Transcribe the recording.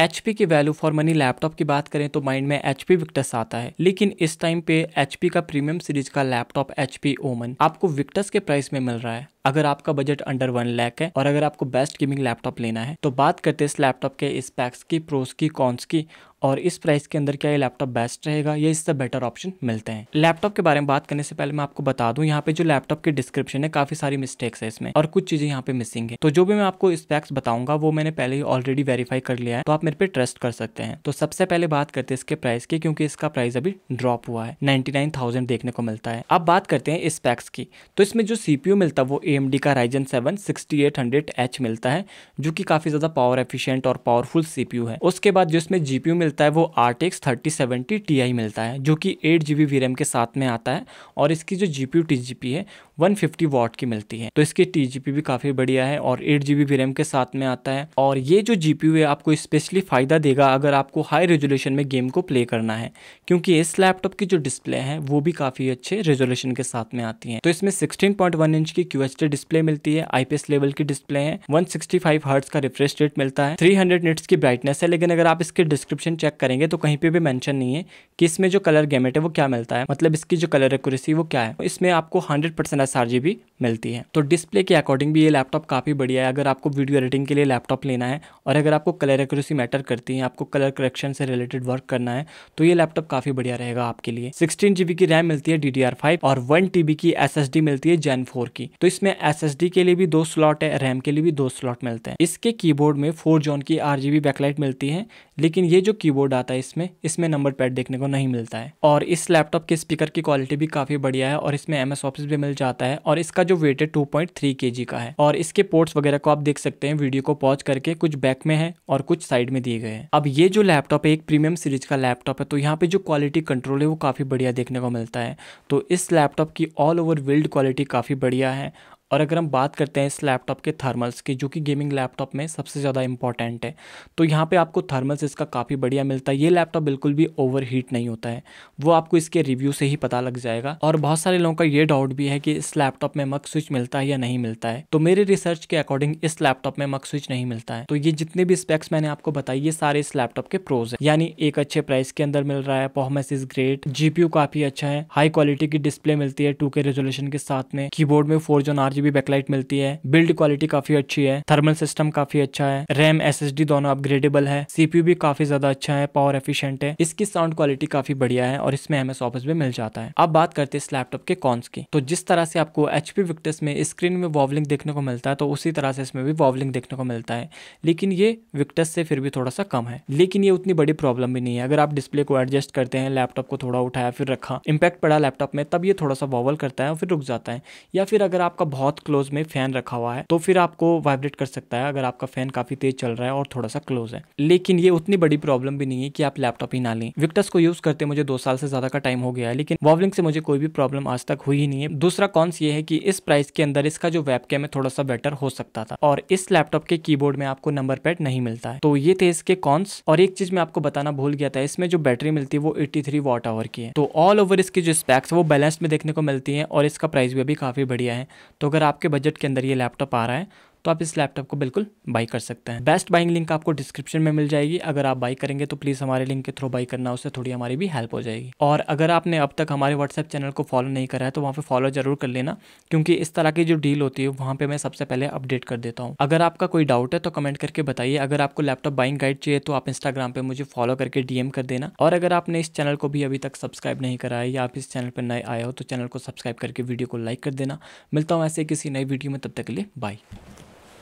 H की value for money laptop की बात करें तो माइंड में एच पी विक्टस आता है लेकिन इस टाइम पे एच का प्रीमियम सीरीज का लैपटॉप एच पी ओमन आपको विक्टस के प्राइस में मिल रहा है अगर आपका बजट अंडर वन लैक है और अगर आपको बेस्ट गेमिंग लैपटॉप लेना है तो बात करते हैं इस लैपटॉप के इस पैक्स की प्रोस की कॉन्स की और इस प्राइस के अंदर क्या ये लैपटॉप बेस्ट रहेगा या इससे बेटर ऑप्शन मिलते हैं लैपटॉप के बारे में बात करने से पहले मैं आपको बता दूं यहाँ पे जो लैपटॉप की डिस्क्रिप्शन है काफी सारी मिस्टेक्स है इसमें और कुछ चीजें यहाँ पे मिसिंग है तो जो भी मैं आपको पैक्स बताऊंगा वो मैंने पहले ही ऑलरेडी वेरीफाई कर लिया है तो आप मेरे पे ट्रस्ट कर सकते हैं तो सबसे पहले बात करते हैं इसके प्राइस की क्योंकि इसका प्राइस अभी ड्रॉप हुआ है नाइन्टी देखने को मिलता है अब बात करते हैं इस पैक्स की तो इसमें जो सीपीयू मिलता है वो ए का राइजन सेवन सिक्सटी मिलता है जो कि काफ़ी ज़्यादा पावर एफिशिएंट और पावरफुल सी है उसके बाद जो इसमें जी मिलता है वो आर टी एक्स थर्टी मिलता है जो कि एट जी के साथ में आता है और इसकी जो जी पी टी है 150 फिफ्टी वॉट की मिलती है तो इसकी टी भी काफ़ी बढ़िया है और एट जी बी के साथ में आता है और ये जो जी है आपको स्पेशली फ़ायदा देगा अगर आपको हाई रेजोल्यूशन में गेम को प्ले करना है क्योंकि इस लैपटॉप की जो डिस्प्ले है वो भी काफ़ी अच्छे रेजोल्यूशन के साथ में आती है तो इसमें 16.1 इंच की क्यू जो डिस्प्ले मिलती है आईपीएस लेवल की डिस्प्ले है 165 हर्ट्ज का रिफ्रेश रेट मिलता है 300 हंड्रेड की ब्राइटनेस है लेकिन अगर आप इसके डिस्क्रिप्शन चेक करेंगे तो कहीं पे भी मेंशन नहीं है कि इसमें जो कलर गेमेट है वो क्या मिलता है मतलब इसकी जो कलर एक्यूरेसी वो क्या है तो इसमें आपको हंड्रेड परसेंट एस मिलती है तो डिस्प्ले के अकॉर्डिंग भी ये लैपटॉप काफ़ी बढ़िया है अगर आपको वीडियो एडिटिंग के लिए लैपटॉप लेना है और अगर आपको कलर एक्यूरेसी मैटर करती है आपको कलर करेक्शन से रिलेटेड वर्क करना है तो ये लैपटॉप काफ़ी बढ़िया रहेगा आपके लिए सिक्सटीन की रैम मिलती है डी और वन की एस मिलती है जेन की तो इसमें इसमें एस के लिए भी दो स्लॉट है रैम के लिए भी दो स्लॉट मिलते हैं इसके कीबोर्ड में फोर जोन की आर बैकलाइट मिलती है लेकिन ये जो कीबोर्ड आता है इसमें इसमें नंबर पैड देखने को नहीं मिलता है और इस लैपटॉप के स्पीकर की क्वालिटी भी काफ़ी बढ़िया है और इसमें एम ऑफिस भी मिल जाता है और इसका जो वेट है टू पॉइंट का है और इसके पोर्ट्स वगैरह को आप देख सकते हैं वीडियो को पॉज करके कुछ बैक में है और कुछ साइड में दिए गए हैं अब ये जो लैपटॉप है एक प्रीमियम सीरीज का लैपटॉप है तो यहाँ पे जो क्वालिटी कंट्रोल है वो काफ़ी बढ़िया देखने को मिलता है तो इस लैपटॉप की ऑल ओवर विल्ड क्वालिटी काफ़ी बढ़िया है और अगर हम बात करते हैं इस लैपटॉप के थर्मल्स की जो कि गेमिंग लैपटॉप में सबसे ज़्यादा इंपॉर्टेंट है तो यहाँ पे आपको थर्मल्स इसका काफ़ी बढ़िया मिलता है ये लैपटॉप बिल्कुल भी ओवर हीट नहीं होता है वो आपको इसके रिव्यू से ही पता लग जाएगा और बहुत सारे लोगों का ये डाउट भी है कि इस लैपटॉप में मक स्विच मिलता है या नहीं मिलता है तो मेरे रिसर्च के अकॉर्डिंग इस लैपटॉप में मक स्विच नहीं मिलता है तो ये जितने भी स्पेक्स मैंने आपको बताई ये सारे इस लैपटॉप के प्रोज है यानी एक अच्छे प्राइस के अंदर मिल रहा है परफॉर्मेंस इज ग्रेट जीपीयू काफ़ी अच्छा है हाई क्वालिटी की डिस्प्ले मिलती है टू के रेजोल्यूशन के साथ में कीबोर्ड में four zone R GB backlight मिलती है बिल्ड क्वालिटी काफी अच्छी है थर्मल सिस्टम काफी अच्छा है रैम एस दोनों अपग्रेडेबल है सीपीयू भी काफी ज्यादा अच्छा है पावर एफिशियंट है इसकी साउंड क्वालिटी काफी बढ़िया है और इसमें एमएस ऑफिस भी मिल जाता है अब बात करते हैं इस लैपटॉप के कॉन्स की तो जिस तरह से आपको एचपी विक्टस में स्क्रीन में वॉवलिंग देखने को मिलता है तो उसी तरह से इसमें भी वॉवलिंग देखने को मिलता है लेकिन ये विक्टस से फिर भी थोड़ा सा कम है लेकिन ये उतनी बड़ी प्रॉब्लम भी नहीं है अगर आप डिस्प्ले को एडजस्ट करते हैं लैपटॉप को थोड़ा उठाया फिर रखा इम्पैक्ट पड़ा लैपटॉप में तब ये थोड़ा सा वॉवल करता है और फिर रुक जाता है या फिर अगर आपका बहुत बहुत क्लोज में फैन रखा हुआ है तो फिर आपको वाइब्रेट कर सकता है अगर आपका फैन काफी तेज चल रहा है और थोड़ा सा क्लोज है लेकिन ये उतनी बड़ी प्रॉब्लम भी नहीं है कि आप लैपटॉप ही ना लें विक्टस को यूज करते मुझे दो साल से ज्यादा का टाइम हो गया है लेकिन वॉवलिंग से मुझे कोई भी प्रॉब्लम आज तक हुई ही नहीं है दूसरा कॉन्स ये है कि इस प्राइस के अंदर इसका जो वेबकैम है थोड़ा सा बेटर हो सकता था और इस लैपटॉप के कीबोर्ड में आपको नंबर पैड नहीं मिलता है तो ये थे इसके कॉन्स और एक चीज मैं आपको बताना भूल गया था इसमें जो बैटरी मिलती है वो एट्टी थ्री वॉट आवर की है तो ऑल ओवर इसकी जो स्पैक्स वो बैलेंस में देखने को मिलती है और इसका प्राइस भी अभी काफी बढ़िया है तो अगर अगर आपके बजट के अंदर ये लैपटॉप आ रहा है तो आप इस लैपटॉप को बिल्कुल बाई कर सकते हैं बेस्ट बाइंग लिंक आपको डिस्क्रिप्शन में मिल जाएगी अगर आप बाई करेंगे तो प्लीज़ हमारे लिंक के थ्रू बाई करना उससे थोड़ी हमारी भी हेल्प हो जाएगी और अगर आपने अब तक हमारे व्हाट्सएप चैनल को फॉलो नहीं करा है तो वहाँ पर फॉलो जरूर कर लेना क्योंकि इस तरह की जो डील होती है वहाँ पर मैं सबसे पहले अपडेट कर देता हूँ अगर आपका कोई डाउट है तो कमेंट करके बताइए अगर आपको लैपटॉप बाइंग गाइड चाहिए तो आप इंस्टाग्राम पर मुझे फॉलो करके डीएम कर देना और अगर आपने इस चैनल को भी अभी तक सब्सक्राइब नहीं करा है या आप इस चैनल पर नए आए हो तो चैनल को सब्सक्राइब करके वीडियो को लाइक कर देना मिलता हूँ ऐसे किसी नई वीडियो में तब तक के लिए बाय